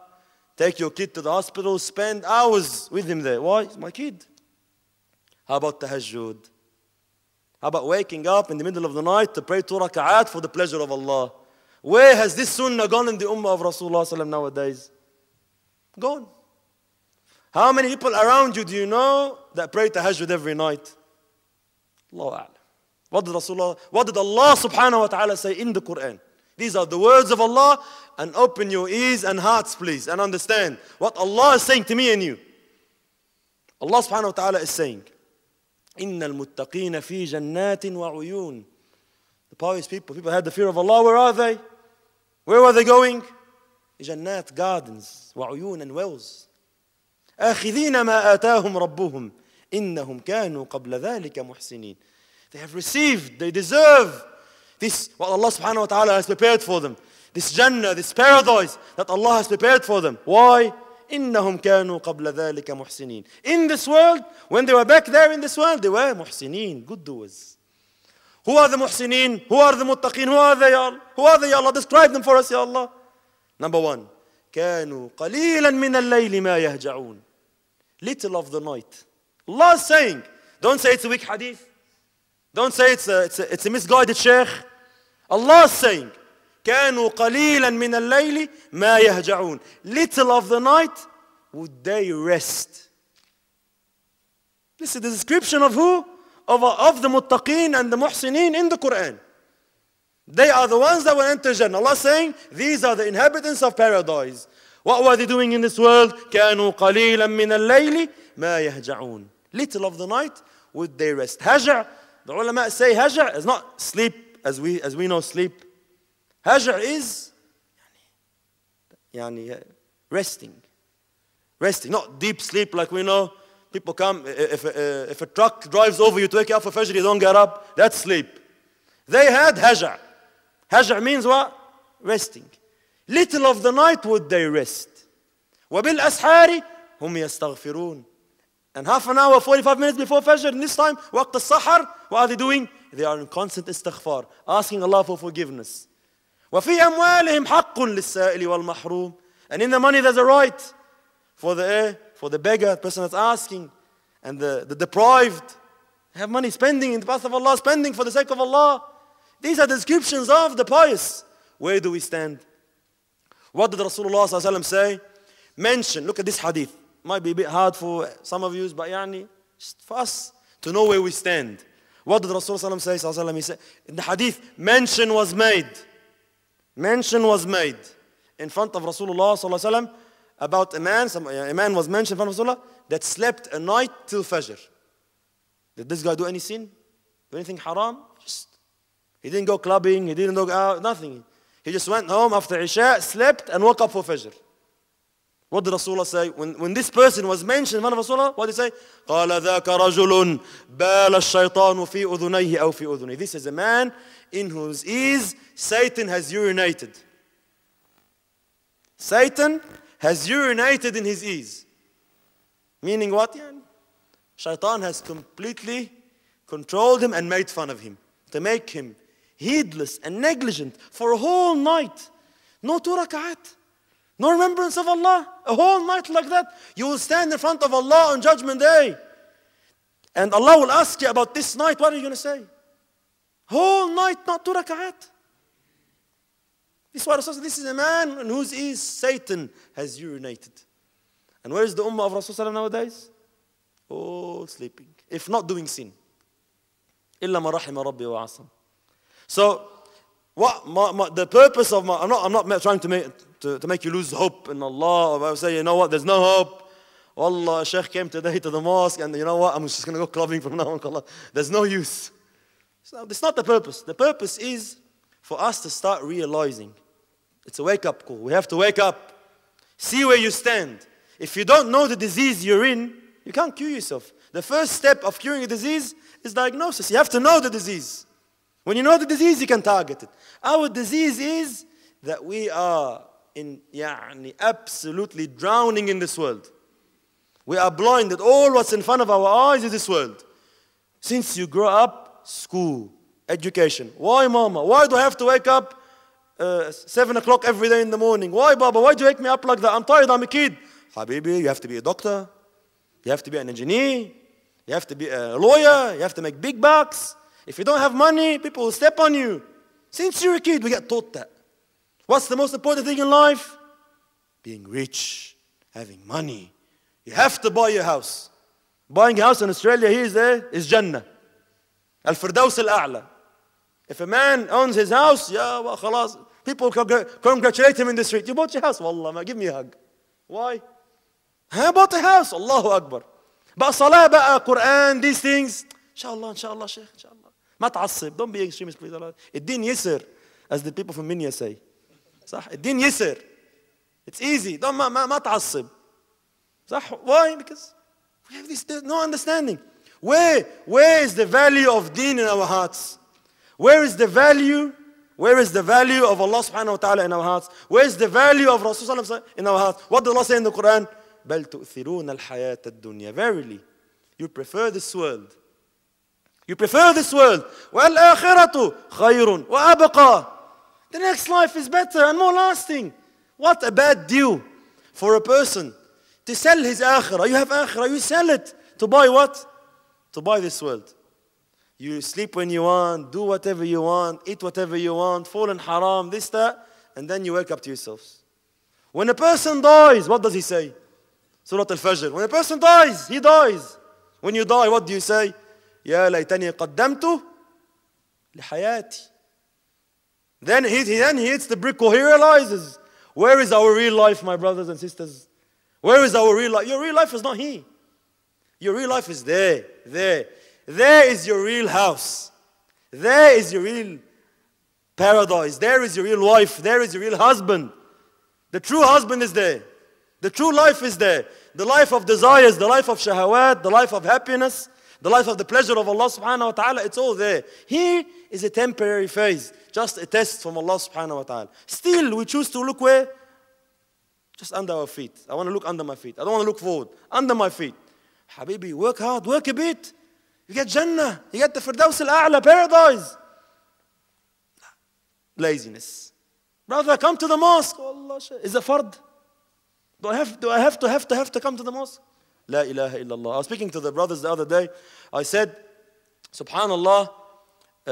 take your kid to the hospital, spend hours with him there. Why? It's my kid. How about tahajjud? How about waking up in the middle of the night to pray two raka'at for the pleasure of Allah? Where has this sunnah gone in the ummah of Rasulullah nowadays? Gone. How many people around you do you know that pray tahajjud every night? Allah What did Rasulullah, what did Allah subhanahu wa ta'ala say in the Quran? These are the words of Allah and open your ears and hearts please and understand what Allah is saying to me and you. Allah subhanahu wa ta'ala is saying, إِنَّ الْمُتَّقِينَ فِي جَنَّاتٍ وَعُيُونٍ The pious people, people had the fear of Allah, where are they? Where were they going? جنات gardens وعيون and wells آخذين ما آتاهم ربهم إنهم كانوا قبل ذلك محسنين They have received, they deserve this, what Allah subhanahu wa ta'ala has prepared for them. This Jannah, this paradise that Allah has prepared for them. Why? إنهم كانوا قبل ذلك محسنين. In this world, when they were back there in this world, they were محسنين, good doers. Who are the muhsineen? Who are the muttaqeen? Who are they, Ya Allah? Who are they, Ya Allah? Describe them for us, Ya Allah. Number one, كانوا قليلا من الليل ما يهجعون. Little of the night. Allah is saying, don't say it's a weak hadith. Don't say it's a, it's a, it's a misguided sheikh. Allah is saying, كانوا قليلا من الليل ما يهجعون. Little of the night would they rest. This is the description of who? of, of the muttaqeen and the muhsinin in the Quran. They are the ones that will enter Jannah. Allah saying, these are the inhabitants of paradise. What were they doing in this world? كانوا قليلا من الليل ما يهجعون. Little of the night would they rest. Hajar, the ulama say hajar is not sleep as we, as we know sleep. Hajar is يعني, resting. Resting, not deep sleep like we know people come, if, if a truck drives over you to wake you up for Fajr, you don't get up. That's sleep. They had Haja. Haja means what? Resting. Little of the night would they rest. وبالأسحار هم يستغفرون. And half an hour, 45 minutes before Fajr, in this time, وقت sahar what are they doing? They are in constant istighfar, asking Allah for forgiveness. وفي أموالهم حق للسائل والمحروم. And in the money there's a right for the for the beggar, the person that's asking, and the, the deprived. Have money spending in the path of Allah, spending for the sake of Allah. These are descriptions of the pious. Where do we stand? What did Rasulullah say? Mention, look at this hadith. Might be a bit hard for some of you, but yani, just for us to know where we stand. What did Rasulullah say? He said, in the hadith, mention was made. Mention was made in front of Rasulullah about a man, some, a man was mentioned from Rasulullah that slept a night till Fajr. Did this guy do any sin? Do anything haram? Just, he didn't go clubbing, he didn't go out, nothing. He just went home after Isha, slept, and woke up for Fajr. What did Rasulullah say? When, when this person was mentioned in front of Rasulullah, what did he say? قال ذاك رجل بال الشيطان في أذنيه أو في This is a man in whose ears Satan has urinated. Satan has urinated in his ease. Meaning what? Yani? Shaitan has completely controlled him and made fun of him to make him heedless and negligent for a whole night. No two no remembrance of Allah. A whole night like that, you will stand in front of Allah on Judgment Day. And Allah will ask you about this night. What are you going to say? Whole night, not two rak'at. This is, this is a man on whose ears Satan has urinated. And where is the ummah of Rasulullah nowadays? All sleeping, if not doing sin. إلا ما wa ربي So, what my, my, the purpose of my, I'm not, I'm not trying to make, to, to make you lose hope in Allah, or I say, you know what, there's no hope. Allah, Sheikh came today to the mosque, and you know what, I'm just going to go clubbing from now on. There's no use. So, it's not the purpose. The purpose is for us to start realizing it's a wake up call. We have to wake up. See where you stand. If you don't know the disease you're in, you can't cure yourself. The first step of curing a disease is diagnosis. You have to know the disease. When you know the disease, you can target it. Our disease is that we are in يعني, absolutely drowning in this world. We are blinded. All what's in front of our eyes is this world. Since you grow up, school, education. Why, mama? Why do I have to wake up uh, 7 o'clock every day in the morning. Why, Baba? Why do you wake me up like that? I'm tired, I'm a kid. Habibi, you have to be a doctor. You have to be an engineer. You have to be a lawyer. You have to make big bucks. If you don't have money, people will step on you. Since you're a kid, we get taught that. What's the most important thing in life? Being rich, having money. You have to buy your house. Buying a house in Australia here is there is Jannah. Al Firdaus Al A'la. If a man owns his house, yeah, well, People congratulate him in the street. You bought your house? Wallah, ma, give me a hug. Why? I bought a house. Allahu Akbar. But salah, بقى, uh, Quran, these things. Inshallah, inshallah, Sheikh, inshallah. ما Don't be extremist, please. الدين يسر. As the people from Minya say. صح؟ الدين It's easy. Don't ما ما ما Why? Because we have this no understanding. Where where is the value of deen in our hearts? Where is the value where is the value of Allah subhanahu wa ta'ala in our hearts? Where is the value of Rasulullah in our hearts? What does Allah say in the Quran? بَلْ تُؤْثِرُونَ الْحَيَاةَ الدُّنْيَا Verily, you prefer this world. You prefer this world. وَالْآخِرَةُ خَيْرٌ وَأَبْقَى The next life is better and more lasting. What a bad deal for a person to sell his akhirah. You have akhirah, you sell it to buy what? To buy this world. You sleep when you want, do whatever you want, eat whatever you want, fall in haram, this, that, and then you wake up to yourselves. When a person dies, what does he say? Surah Al-Fajr. When a person dies, he dies. When you die, what do you say? يا ليتني قدمت لحياتي. Then he, then he hits the brick wall. He realizes, where is our real life, my brothers and sisters? Where is our real life? Your real life is not here. Your real life is there, there. There is your real house. There is your real paradise. There is your real wife. There is your real husband. The true husband is there. The true life is there. The life of desires, the life of shahawat, the life of happiness, the life of the pleasure of Allah subhanahu wa ta'ala, it's all there. Here is a temporary phase, just a test from Allah subhanahu wa ta'ala. Still, we choose to look where? Just under our feet. I want to look under my feet. I don't want to look forward. Under my feet. Habibi, work hard, work a bit. You get Jannah. You get the Firdaus al-A'la, paradise. Laziness. Brother, come to the mosque. Allah, is a fard. Do I have, do I have to have to have to come to the mosque? La ilaha illallah. I was speaking to the brothers the other day. I said, Subhanallah, uh,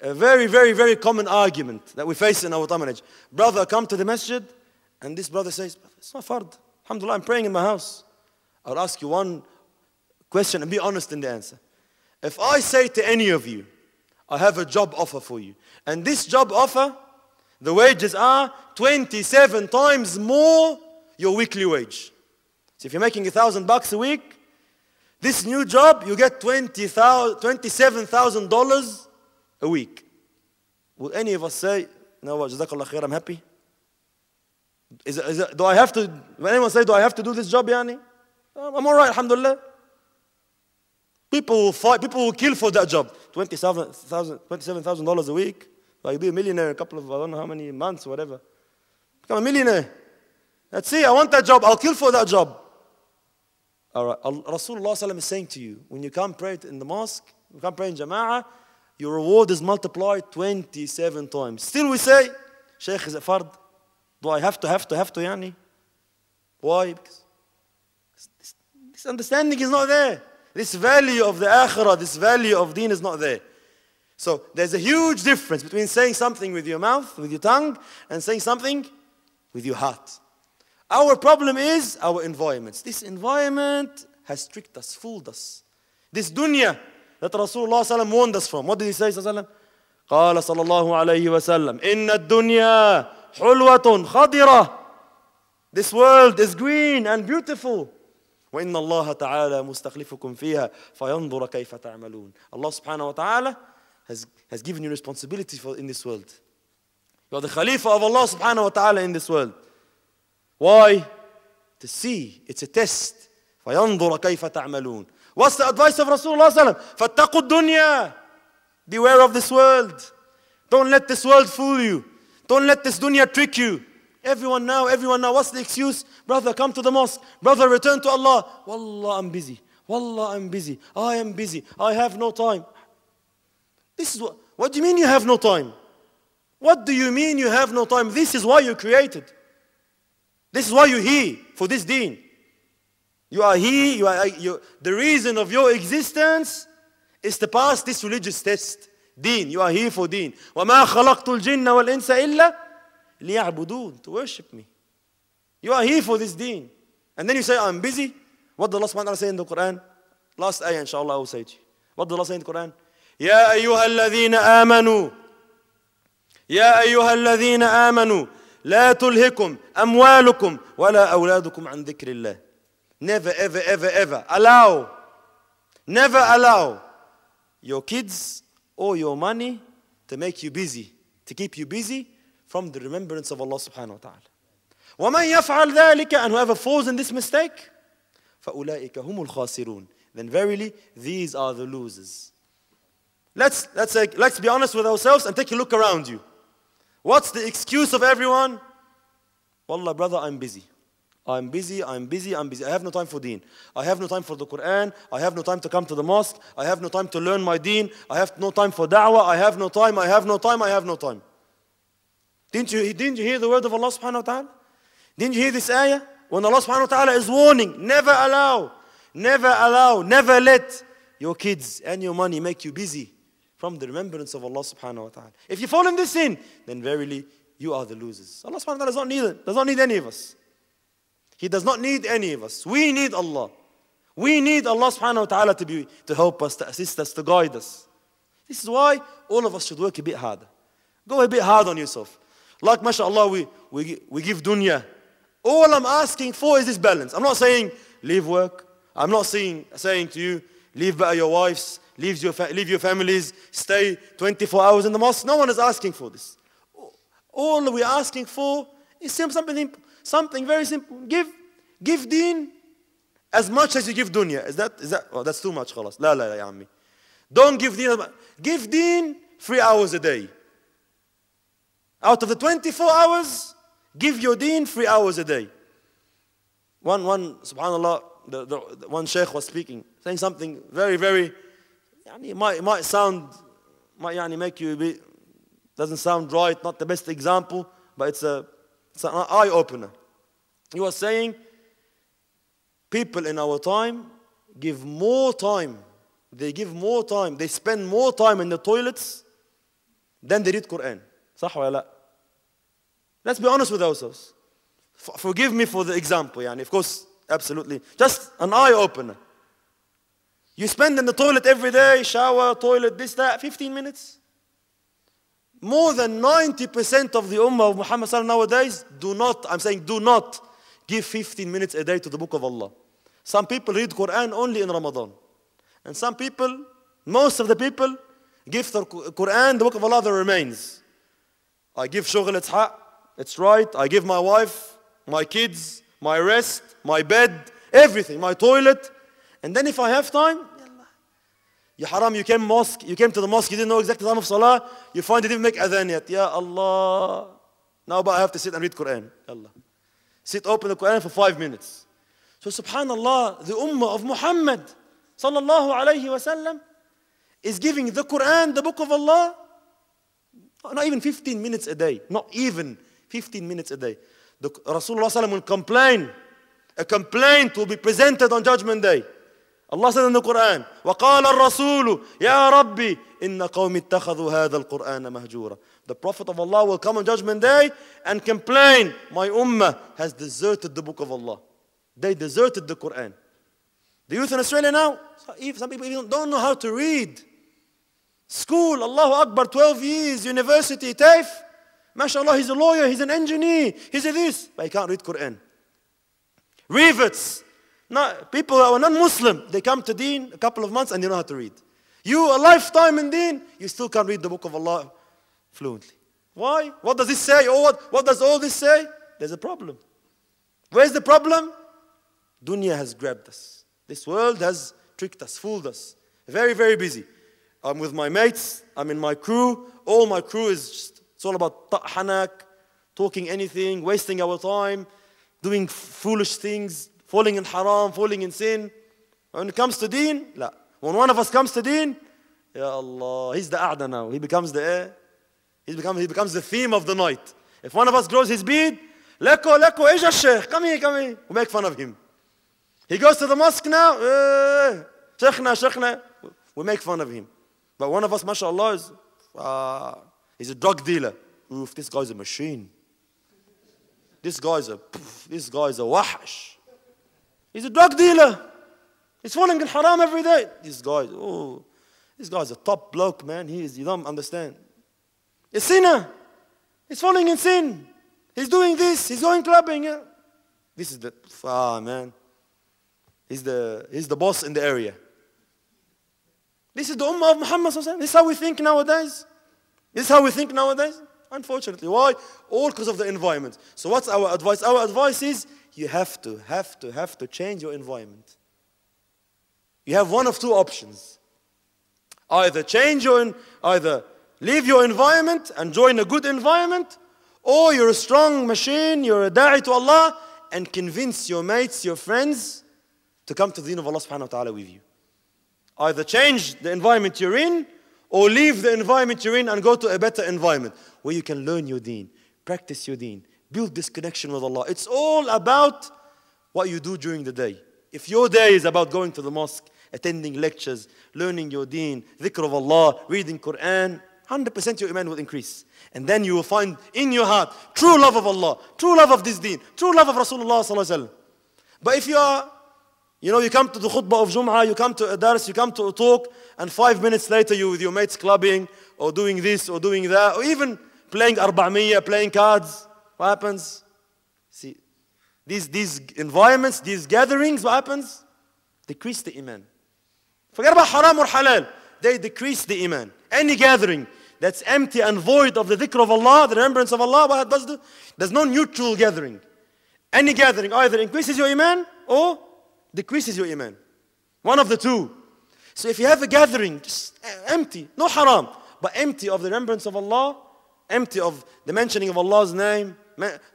a very, very, very common argument that we face in our tamanaj. Brother, come to the masjid, and this brother says, It's not fard. Alhamdulillah, I'm praying in my house. I'll ask you one question and be honest in the answer. If I say to any of you, I have a job offer for you, and this job offer, the wages are 27 times more your weekly wage. So if you're making a thousand bucks a week, this new job, you get $27,000 a week. Will any of us say, No, Jazakallah khair, I'm happy? Is, is, do I have to, anyone say, do I have to do this job, Yani? I'm all right, alhamdulillah. People will fight, people will kill for that job. $27,000 $27, a week. Like you'll be a millionaire in a couple of, I don't know how many months, whatever. Become a millionaire. Let's see. I want that job, I'll kill for that job. All right, Rasulullah is saying to you, when you come pray in the mosque, you come pray in Jama'ah, your reward is multiplied 27 times. Still we say, Shaykh is a fard. Do I have to, have to, have to, yani? Why? Because this understanding is not there. This value of the akhirah, this value of deen is not there. So there's a huge difference between saying something with your mouth, with your tongue, and saying something with your heart. Our problem is our environments. This environment has tricked us, fooled us. This dunya that Rasulullah warned us from. What did he say? قال صلى الله عليه وسلم إن الدنيا حلوة خضرة This world is green and beautiful وإن الله تعالى مستخلفكم فيها فينظر كيف تعملون Allah subhanahu wa ta'ala has, has given you responsibility for, in this world You are the Khalifa of Allah subhanahu wa ta'ala in this world Why? To see, it's a test فينظر كيف تعملون What's the advice of Rasulullah وسلم فاتقوا الدنيا Beware of this world Don't let this world fool you Don't let this dunya trick you Everyone now, everyone now. What's the excuse? Brother, come to the mosque. Brother, return to Allah. Wallah, I'm busy. Wallah, I'm busy. I am busy. I have no time. This is what, what do you mean you have no time? What do you mean you have no time? This is why you created. This is why you're here for this deen. You are here. You are, you, the reason of your existence is to pass this religious test. Deen. You are here for deen. وَمَا خَلَقْتُ الْجِنَّ وَالْإِنسَ إِلَّا ليعبدون to worship me. You are here for this deen. And then you say, I'm busy. What does Allah subhanahu wa ta'ala say in the Quran? Last ayah, inshallah, I will say to you. What does Allah say in the Quran? يا أيها الذين آمنوا يا أيها الذين آمنوا لا تلهكم أموالكم ولا أولادكم عن ذكر الله. Never, ever, ever, ever allow, never allow your kids or your money to make you busy, to keep you busy from the remembrance of Allah subhanahu wa ta'ala. وَمَنْ يَفْعَلْ ذَلِكَ And whoever falls in this mistake, فَأُولَٰئِكَ هُمُ الْخَاسِرُونَ Then verily, these are the losers. Let's, let's, let's be honest with ourselves and take a look around you. What's the excuse of everyone? Wallah, brother, I'm busy. I'm busy, I'm busy, I'm busy. I have no time for deen. I have no time for the Quran. I have no time to come to the mosque. I have no time to learn my deen. I have no time for da'wah. I have no time, I have no time, I have no time. Didn't you, didn't you hear the word of Allah subhanahu wa ta'ala? Didn't you hear this ayah? When Allah subhanahu wa ta'ala is warning, never allow, never allow, never let your kids and your money make you busy from the remembrance of Allah subhanahu wa ta'ala. If you fall in this sin, then verily you are the losers. Allah subhanahu wa ta'ala does not need, does not need any of us. He does not need any of us. We need Allah. We need Allah subhanahu wa ta'ala to, be, to help us, to assist us, to guide us. This is why all of us should work a bit harder. Go a bit hard on yourself. Like, mashallah, we, we, we give dunya. All I'm asking for is this balance. I'm not saying leave work. I'm not saying, saying to you, leave better your wives, leave your, leave your families, stay 24 hours in the mosque. No one is asking for this. All we're asking for is something, something very simple. Give, give deen as much as you give dunya. Is that, is that, oh, that's too much, خلاص. La la ya عمي. Don't give deen, give deen three hours a day. Out of the 24 hours, give your deen three hours a day. One, one, subhanAllah, the, the, the one sheikh was speaking, saying something very, very, yani, it, might, it might sound, might yani, make you a bit, doesn't sound right, not the best example, but it's, a, it's an eye opener. He was saying, people in our time give more time, they give more time, they spend more time in the toilets than they read Quran. صح ولا لا let's be honest with ourselves forgive me for the example يعني of course absolutely just an eye opener you spend in the toilet every day shower toilet this that 15 minutes more than 90% of the ummah of Muhammad nowadays do not I'm saying do not give 15 minutes a day to the book of Allah some people read Quran only in Ramadan and some people most of the people give the Quran the book of Allah the remains I give شغل its حق, it's right. I give my wife, my kids, my rest, my bed, everything, my toilet. And then if I have time, يا you came mosque, you came to the mosque, you didn't know exact time of salah, you find it didn't make adhan yet. Ya Allah. Now but I have to sit and read Quran. Allah. Sit open the Quran for five minutes. So subhanallah, the ummah of Muhammad sallallahu alayhi wasallam is giving the Quran, the book of Allah, not even 15 minutes a day. Not even 15 minutes a day. The, Rasulullah will complain. A complaint will be presented on Judgment Day. Allah said in the Quran, وَقَالَ الرَّسُولُ يَا رَبِّ إِنَّ قَوْمِ اتَّخَذُوا هَذَا الْقُرْآنَ مَهْجُورًا The Prophet of Allah will come on Judgment Day and complain, my ummah has deserted the book of Allah. They deserted the Quran. The youth in Australia now, some people even don't know how to read. School, Allahu Akbar, 12 years, university, taif. MashaAllah, he's a lawyer, he's an engineer, he's a this, but he can't read Quran. Reverts. No, people who are non-Muslim, they come to Deen a couple of months and they know how to read. You, a lifetime in Deen, you still can't read the book of Allah fluently. Why? What does this say? Oh, what, what does all this say? There's a problem. Where's the problem? Dunya has grabbed us. This world has tricked us, fooled us. Very, very busy. I'm with my mates, I'm in my crew. All my crew is just, it's all about ta'hanak, talking anything, wasting our time, doing foolish things, falling in haram, falling in sin. When it comes to deen, la. When one of us comes to deen, Ya Allah, he's the a'da now. He becomes the, eh? he, becomes, he becomes the theme of the night. If one of us grows his beard, Leko, Leko, Eja Sheikh, come here, come here. We make fun of him. He goes to the mosque now, eh, Sheikhna, Sheikhna. We make fun of him. But one of us, mashallah, is, uh, a drug dealer. Oof, this guy's a machine. This guy's a, this guy's a wahash. He's a drug dealer. He's falling in haram every day. This guy, oh, this guy's a top bloke, man. He is, you don't understand. A sinner. He's falling in sin. He's doing this. He's going clubbing. Yeah? This is the, ah, man. He's the, he's the boss in the area. This is the ummah of Muhammad. This is how we think nowadays. This is how we think nowadays. Unfortunately. Why? All because of the environment. So what's our advice? Our advice is you have to, have to, have to change your environment. You have one of two options. Either change your, either leave your environment and join a good environment, or you're a strong machine, you're a da'i to Allah, and convince your mates, your friends to come to the deen of Allah subhanahu wa ta'ala with you. Either change the environment you're in or leave the environment you're in and go to a better environment where you can learn your deen, practice your deen, build this connection with Allah. It's all about what you do during the day. If your day is about going to the mosque, attending lectures, learning your deen, dhikr of Allah, reading Quran, 100% your iman will increase. And then you will find in your heart true love of Allah, true love of this deen, true love of Rasulullah. But if you are you know, you come to the khutbah of Jum'ah, you come to a dars, you come to a talk, and five minutes later you with your mates clubbing, or doing this, or doing that, or even playing arba'miyah, playing cards. What happens? See, these, these environments, these gatherings, what happens? Decrease the iman. Forget about haram or halal. They decrease the iman. Any gathering that's empty and void of the dhikr of Allah, the remembrance of Allah, what does do? There's no neutral gathering. Any gathering either increases your iman or decreases your iman. One of the two. So if you have a gathering, just eh, empty, no haram, but empty of the remembrance of Allah, empty of the mentioning of Allah's name,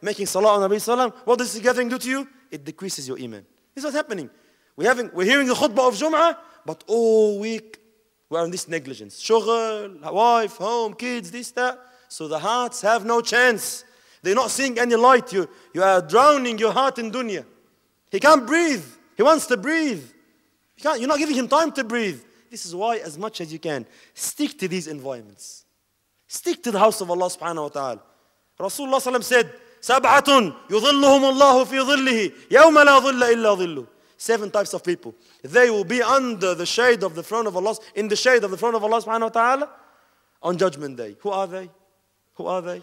making salah on Nabi Sallam, what does the gathering do to you? It decreases your iman. This is what's happening. We're, having, we're hearing the khutbah of Jum'ah, but all week we're in this negligence. Shughl, wife, home, kids, this, that. So the hearts have no chance. They're not seeing any light. You, you are drowning your heart in dunya. He can't breathe. He wants to breathe. You are not giving him time to breathe. This is why, as much as you can, stick to these environments. Stick to the house of Allah subhanahu wa ta'ala. Rasulullah said, الله في ظله يوم لا Seven types of people. They will be under the shade of the throne of Allah, in the shade of the throne of Allah subhanahu wa ta'ala on judgment day. Who are they? Who are they?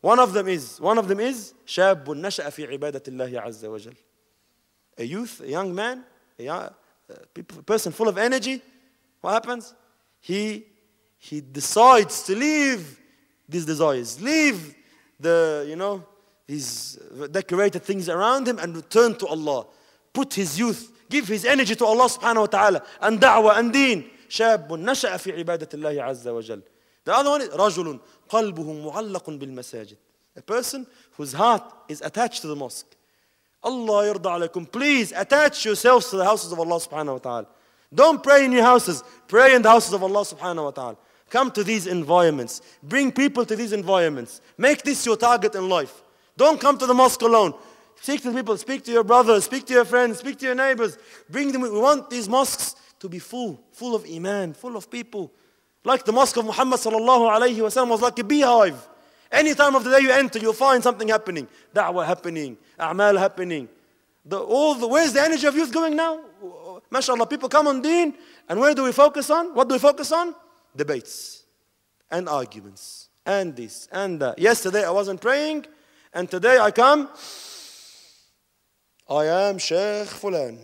One of them is, one of them is شاب نشأ في عبادة الله عز وجل a youth, a young man, a, young, a uh, person full of energy, what happens? He, he decides to leave these desires, leave the, you know, his decorated things around him and return to Allah. Put his youth, give his energy to Allah subhanahu wa ta'ala and da'wah and deen. شاب نشأ في عبادة الله عز وجل. The other one is رجل قلبه معلق بالمساجد. A person whose heart is attached to the mosque. Allah yirda عليكم. Please attach yourselves to the houses of Allah subhanahu wa ta'ala. Don't pray in your houses. Pray in the houses of Allah subhanahu wa ta'ala. Come to these environments. Bring people to these environments. Make this your target in life. Don't come to the mosque alone. Speak to people. Speak to your brothers. Speak to your friends. Speak to your neighbors. Bring them. We want these mosques to be full, full of iman, full of people. Like the mosque of Muhammad sallallahu alayhi wa was like a beehive. Any time of the day you enter, you'll find something happening. Da'wah happening, a'mal happening. The, all the, where's the energy of youth going now? MashaAllah, people come on deen, and where do we focus on? What do we focus on? Debates and arguments and this and that. Yesterday I wasn't praying, and today I come. I am Sheikh Fulan.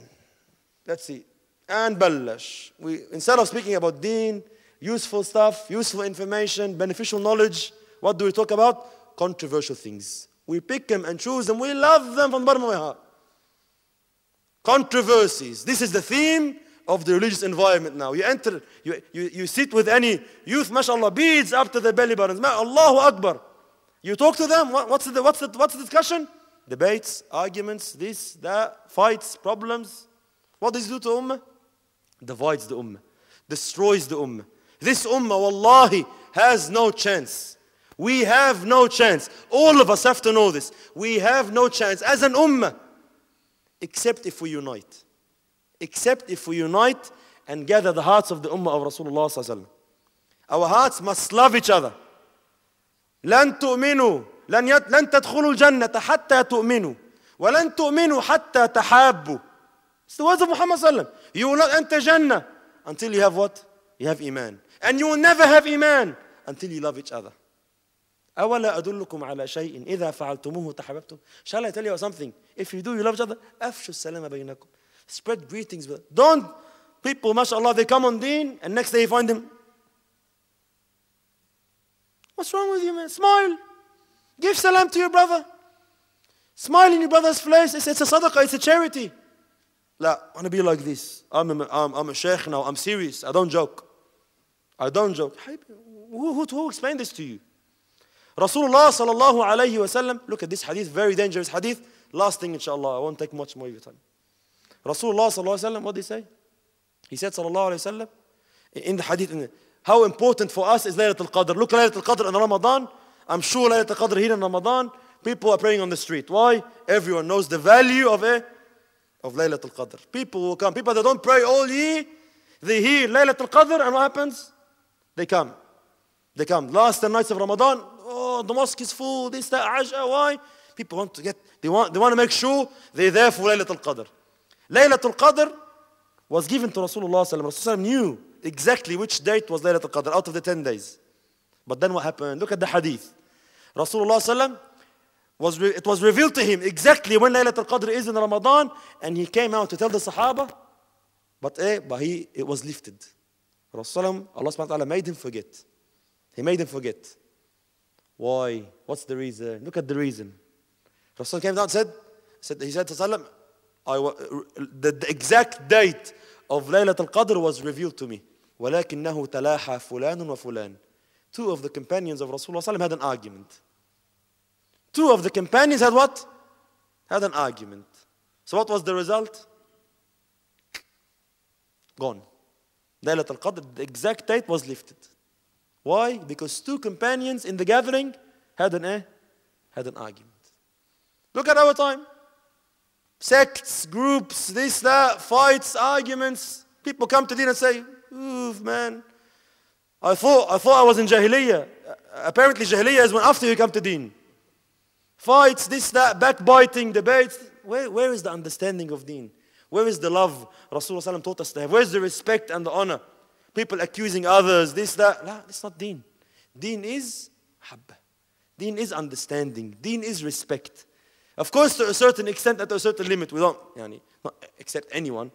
Let's see. And Ballash. We, instead of speaking about deen, useful stuff, useful information, beneficial knowledge, what do we talk about? Controversial things. We pick them and choose them. We love them from the bottom of our heart. Controversies. This is the theme of the religious environment now. You enter, you, you, you sit with any youth, mashallah, beads up to the belly buttons. Allahu Akbar. You talk to them, what, what's, the, what's, the, what's the discussion? Debates, arguments, this, that, fights, problems. What does it do to Ummah? Divides the Ummah, destroys the Ummah. This Ummah, wallahi, has no chance. We have no chance. All of us have to know this. We have no chance as an ummah, except if we unite. Except if we unite and gather the hearts of the ummah of Rasulullah. Our hearts must love each other. لن تؤمنوا لن يت... لن تدخلوا الجنة حتى تؤمنوا ولن تؤمنوا حتى تحابوا. It's the words of Muhammad وسلم. You will not enter Jannah until you have what? You have iman. And you will never have iman until you love each other. أولا أدلكم على شيء إذا فعلتموه تحببتم Shall I tell you something If you do you love each other أفشوا السلام بينكم Spread greetings Don't people الله, they come on deen and next day you find them What's wrong with you man Smile Give salam to your brother Smile in your brother's face It's, it's a sadaqah it's a charity لا I want to be like this I'm a, I'm, I'm a sheikh now I'm serious I don't joke I don't joke who, who, who explained this to you Rasulullah sallallahu alayhi wasallam, look at this hadith, very dangerous hadith. Last thing, inshallah, I won't take much more of your time. Rasulullah sallallahu alayhi wasallam, what did he say? He said sallallahu alayhi wasallam in the hadith, in the, how important for us is Laylatul Qadr. Look at Laylatul Qadr in Ramadan. I'm sure Laylatul Qadr here in Ramadan, people are praying on the street. Why? Everyone knows the value of a of Laylatul Qadr. People will come, people that don't pray all year, they hear Laylatul Qadr and what happens? They come. They come. Last 10 nights of Ramadan, Oh, the mosque is full, this, that, Aja, why? People want to get, they want, they want to make sure they're there for Laylatul Qadr. Laylatul Qadr was given to Rasulullah Rasulullah knew exactly which date was Laylatul Qadr out of the 10 days. But then what happened? Look at the hadith. Rasulullah was re- it was revealed to him exactly when Laylatul Qadr is in Ramadan, and he came out to tell the Sahaba, but eh, but he it was lifted. Rasulullah, Allah made him forget. He made him forget. Why? What's the reason? Look at the reason. Rasul came down and said, said he said to Salam, I, the, the exact date of Laylat al-Qadr was revealed to me. ولكنه تلاحى فلان وفلان. Two of the companions of Rasulullah had an argument. Two of the companions had what? Had an argument. So what was the result? Gone. Laylat al-Qadr, the exact date was lifted. Why? Because two companions in the gathering had an, eh, had an argument. Look at our time. Sects, groups, this, that, fights, arguments. People come to din and say, oof, man, I thought, I thought I was in Jahiliyyah. Apparently, Jahiliyyah is when after you come to deen. Fights, this, that, backbiting, debates. Where, where is the understanding of deen? Where is the love Rasulullah taught us to have? Where is the respect and the honor? people accusing others, this, that. No, it's not deen. Deen is habba. Deen is understanding. Deen is respect. Of course, to a certain extent, at a certain limit, we don't yani, not accept anyone.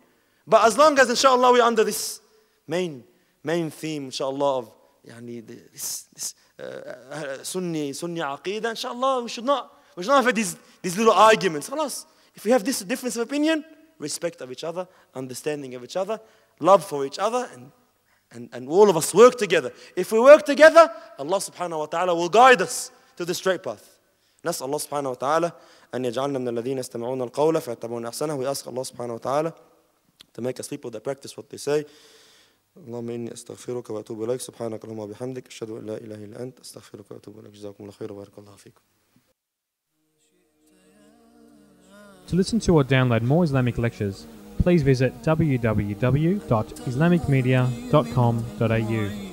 But as long as, inshallah, we're under this main, main theme, inshallah, of yani, this, this uh, uh, Sunni, Sunni aqidah, inshallah, we should not, we should not have these, these little arguments. Khalas. If we have this difference of opinion, respect of each other, understanding of each other, love for each other, and and, and all of us work together. If we work together, Allah subhanahu wa ta'ala will guide us to the straight path. نسأل الله سبحانه وتعالى أن يجعلنا من الذين يستمعون القول فيتبعون أحسنه. We ask Allah subhanahu wa ta'ala to make us people that practice what they say. اللهم إني أستغفرك وأتوب إليك سبحانك اللهم وبحمدك أشهد أن لا إله إلا أنت أستغفرك وأتوب إليك جزاكم الله خير وبارك الله فيكم. To listen to or download more Islamic lectures, please visit www.islamicmedia.com.au.